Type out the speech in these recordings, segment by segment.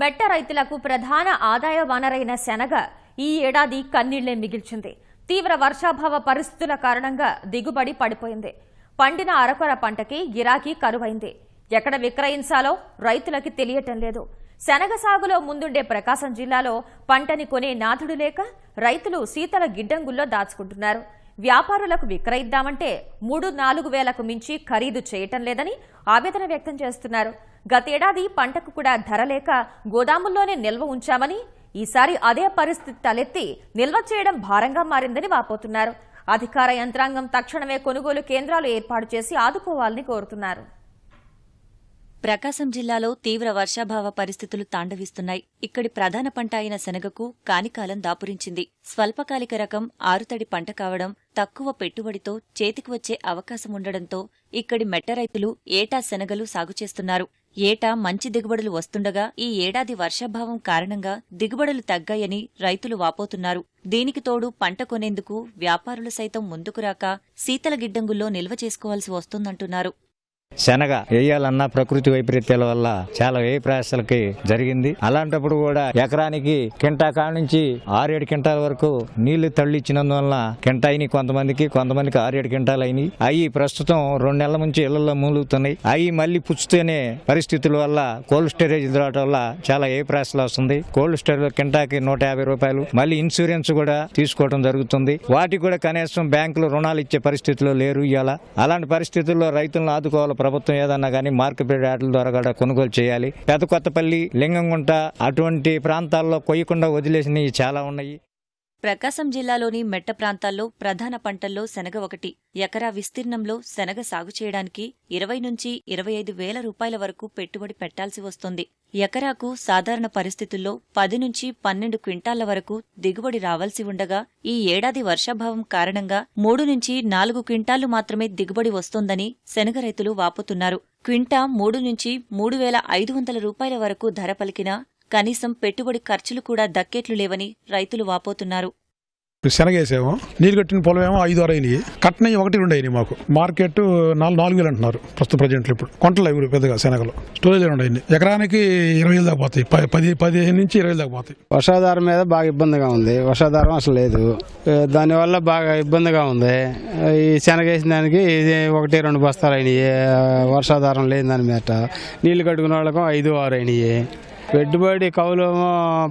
మెట్ట రైతులకు ప్రధాన ఆదాయ వనరైన శనగ ఈ ఏడాది కన్నీళ్లే మిగిల్చింది తీవ్ర వర్షాభావ పరిస్థితుల కారణంగా దిగుబడి పడిపోయింది పండిన అరకొర పంటకి గిరాకీ కరువైంది ఎక్కడ విక్రయించాలో రైతులకి తెలియటం లేదు శనగ సాగులో ముందుండే ప్రకాశం జిల్లాలో పంటని కొనే నాథుడు లేక రైతులు శీతల గిడ్డంగుల్లో దాచుకుంటున్నారు వ్యాపారులకు విక్రయిద్దామంటే మూడు నాలుగు వేలకు మించి ఖరీదు చేయటం లేదని ఆవేదన వ్యక్తం చేస్తున్నారు గతేడాది పంటకు కూడా ధర లేక గోదాముల్లోనే నిల్వ ఉంచామని ఈసారి అదే పరిస్థితి తలెత్తి నిల్వ చేయడం భారంగా మారిందని వాపోతున్నారు అధికార యంత్రాంగం తక్షణమే కొనుగోలు కేంద్రాలు ఏర్పాటు చేసి ఆదుకోవాలని కోరుతున్నారు ప్రకాశం జిల్లాలో తీవ్ర వర్షాభావ పరిస్థితులు తాండవిస్తున్నాయి ఇక్కడి ప్రధాన పంట అయిన శనగకు కానికాలం దాపురించింది స్వల్పకాలిక రకం ఆరుతడి పంట కావడం తక్కువ పెట్టుబడితో చేతికి వచ్చే అవకాశం ఉండడంతో ఇక్కడి మెట్ట రైతులు ఏటా శనగలు సాగు చేస్తున్నారు ఏటా మంచి దిగుబడులు వస్తుండగా ఈ ఏడాది వర్షాభావం కారణంగా దిగుబడులు తగ్గాయని రైతులు వాపోతున్నారు దీనికి తోడు పంట కొనేందుకు వ్యాపారులు సైతం ముందుకు రాక శీతల గిడ్డంగుల్లో నిల్వ చేసుకోవాల్సి వస్తుందంటున్నారు శనగ వేయాలన్న ప్రకృతి వైపరీత్యాల వల్ల చాలా వ్యయ ప్రయాసాలకి జరిగింది అలాంటప్పుడు కూడా ఎకరానికి కింటా కాడ నుంచి ఆరేడు కింటాల వరకు నీళ్లు కింటా కింటాయిని కొంతమందికి కొంతమందికి ఆరేడు కింటాలు అయినాయి అవి ప్రస్తుతం రెండు నెలల నుంచి ఇళ్లలో మూలుగుతున్నాయి అవి మళ్ళీ పుచ్చుతూనే పరిస్థితుల వల్ల కోల్డ్ స్టోరేజ్ రావడం వల్ల చాలా వ్యయ ప్రయాసాలు వస్తుంది కోల్డ్ స్టోరేజ్ కింటాకి నూట యాభై రూపాయలు మళ్ళీ ఇన్సూరెన్స్ కూడా తీసుకోవడం జరుగుతుంది వాటికి కూడా కనీసం బ్యాంకులు రుణాలు ఇచ్చే పరిస్థితులు లేరు ఇవాళ అలాంటి పరిస్థితుల్లో రైతులను ఆదుకోవాలి ప్రభుత్వం ఏదన్నా కానీ మార్కెట్ యార్డుల ద్వారా కూడా కొనుగోలు చేయాలి పెద్ద కొత్తపల్లి లింగంగుంట అటువంటి ప్రాంతాల్లో కొయ్యకుండా వదిలేసినవి చాలా ఉన్నాయి ప్రకాశం జిల్లాలోని మెట్ట ప్రాంతాల్లో ప్రధాన పంటల్లో శనగ ఒకటి ఎకరా విస్తీర్ణంలో శనగ సాగు చేయడానికి ఇరవై నుంచి ఇరవై ఐదు వేల రూపాయల వరకు పెట్టుబడి పెట్టాల్సి వస్తుంది ఎకరాకు సాధారణ పరిస్థితుల్లో పది నుంచి పన్నెండు క్వింటాళ్ల వరకు దిగుబడి రావాల్సి ఉండగా ఈ ఏడాది వర్షాభావం కారణంగా మూడు నుంచి నాలుగు క్వింటాళ్లు మాత్రమే దిగుబడి వస్తోందని శనగ రైతులు వాపోతున్నారు క్వింటా మూడు నుంచి మూడు వేల ఐదు వందల రూపాయల వరకు ధర పలికినా కనీసం పెట్టుబడి ఖర్చులు కూడా దక్కేట్లు లేవని రైతులు వాపోతున్నారు శనగేసేమో నీళ్ళు కట్టిన పొలం ఏమో ఐదు ఆరు అయినాయి కట్టినవి ఒకటి రెండు అయినాయి మాకు మార్కెట్ నాలుగు నాలుగు వేలు అంటున్నారు ప్రస్తుత ప్రజెంట్లు ఇప్పుడు కొంటలు అవి పెద్దగా శనగలు స్టోరేజ్ అయినాయి ఎకరానికి ఇరవై వేలు దాకా పోతాయి పది పదిహేను నుంచి ఇరవై వేలు దాకా పోతాయి వర్షాధారం మీద బాగా ఇబ్బందిగా ఉంది వర్షాధారం అసలు లేదు దానివల్ల బాగా ఇబ్బందిగా ఉంది ఈ శనగ వేసిన దానికి ఒకటి రెండు బస్తాలు అయినాయి వర్షాధారం లేని దాని మీద నీళ్లు కట్టుకున్న వాళ్ళకం ఐదు ఆరు అయినాయి పెట్టుబడి కవులు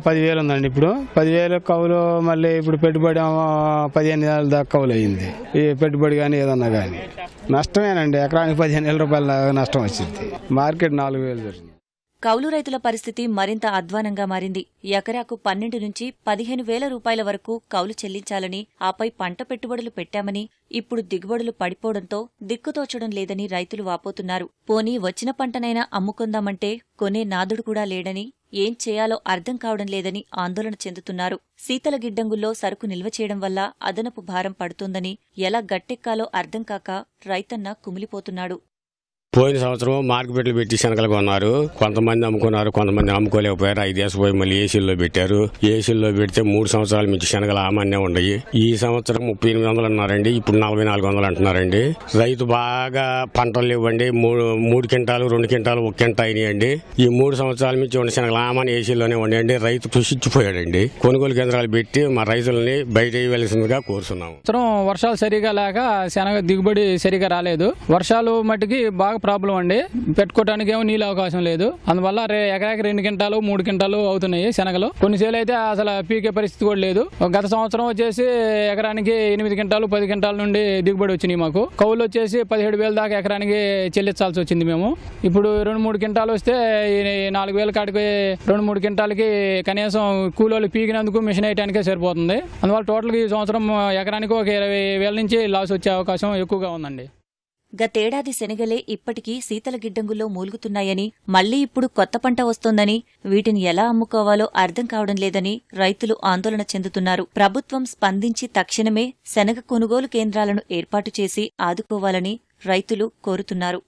పదివేలు ఉందండి ఇప్పుడు పదివేలు కవులు మళ్ళీ ఇప్పుడు పెట్టుబడి పదిహేను వేల దాకా కవులు అయ్యింది ఈ పెట్టుబడి కానీ ఏదన్నా కానీ నష్టమేనండి ఎకరానికి పదిహేను వేల రూపాయల నష్టం వచ్చింది మార్కెట్ నాలుగు వేలు జరిగింది కౌలు రైతుల పరిస్థితి మరింత అధ్వానంగా మారింది ఎకరాకు పన్నెండు నుంచి పదిహేను వేల రూపాయల వరకు కౌలు చెల్లించాలని ఆపై పంట పెట్టుబడులు పెట్టామని ఇప్పుడు దిగుబడులు పడిపోవడంతో దిక్కుతోచడం లేదని రైతులు వాపోతున్నారు పోనీ వచ్చిన పంటనైనా అమ్ముకుందామంటే కొనే నాదుడు కూడా లేడని ఏం చేయాలో అర్థం కావడం లేదని ఆందోళన చెందుతున్నారు శీతల గిడ్డంగుల్లో సరుకు నిల్వ చేయడం వల్ల అదనపు భారం పడుతోందని ఎలా గట్టెక్కాలో అర్థం కాక రైతన్న కుమిలిపోతున్నాడు పోయిన సంవత్సరం మార్కెట్లు పెట్టి శనగలు ఉన్నారు కొంతమంది అమ్ముకున్నారు కొంతమంది అమ్ముకోలేకపోయారు ఐదేసి పోయి మళ్ళీ ఏసీల్లో పెట్టారు ఏసీల్లో పెడితే మూడు సంవత్సరాల మించి శనగలు ఆమాన్యం ఉన్నాయి ఈ సంవత్సరం ముప్పై ఎనిమిది వందలు అన్నారండి ఇప్పుడు నలభై నాలుగు వందలు అంటున్నారండి రైతు బాగా పంటలు ఇవ్వండి మూడు మూడు కింటాలు రెండు కింటాలు ఒక కింట అయినాయండి ఈ మూడు సంవత్సరాల మించి ఉన్న శనగలు ఆమాన్ ఏసీల్లోనే ఉండండి రైతు కృషిచ్చిపోయాడండి కొనుగోలు కేంద్రాలు పెట్టి మా రైతులని బయట వేయవలసిందిగా కోరుతున్నాము వర్షాలు సరిగా లేక శనగ దిగుబడి సరిగా రాలేదు వర్షాలు మటుకి బాగా ప్రాబ్లం అండి పెట్టుకోవడానికి ఏమో నీళ్ళ అవకాశం లేదు అందువల్ల ఎకరాకి రెండు క్వింటాలు మూడు క్వింటాలు అవుతున్నాయి శనగలు కొన్ని సేలు అయితే అసలు పీకే పరిస్థితి కూడా లేదు గత సంవత్సరం వచ్చేసి ఎకరానికి ఎనిమిది క్వింటాలు పది క్వింటాల నుండి దిగుబడి వచ్చినాయి మాకు కౌలు వచ్చేసి పదిహేడు వేల దాకా ఎకరానికి చెల్లించాల్సి వచ్చింది మేము ఇప్పుడు రెండు మూడు క్వింటాలు వస్తే నాలుగు వేల కాడికి రెండు మూడు కింటాలకి కనీసం కూలోలు పీకినందుకు మిషన్ వేయడానికే సరిపోతుంది అందువల్ల టోటల్గా ఈ సంవత్సరం ఎకరానికి ఒక ఇరవై వేల నుంచి లాస్ వచ్చే అవకాశం ఎక్కువగా ఉందండి గతేడాది శనగలే ఇప్పటికీ శీతల గిడ్డంగుల్లో మూలుగుతున్నాయని మళ్లీ ఇప్పుడు కొత్త పంట వస్తోందని వీటిని ఎలా అమ్ముకోవాలో అర్థం కావడం లేదని రైతులు ఆందోళన చెందుతున్నారు ప్రభుత్వం స్పందించి తక్షణమే శనగ కొనుగోలు కేంద్రాలను ఏర్పాటు చేసి ఆదుకోవాలని రైతులు కోరుతున్నారు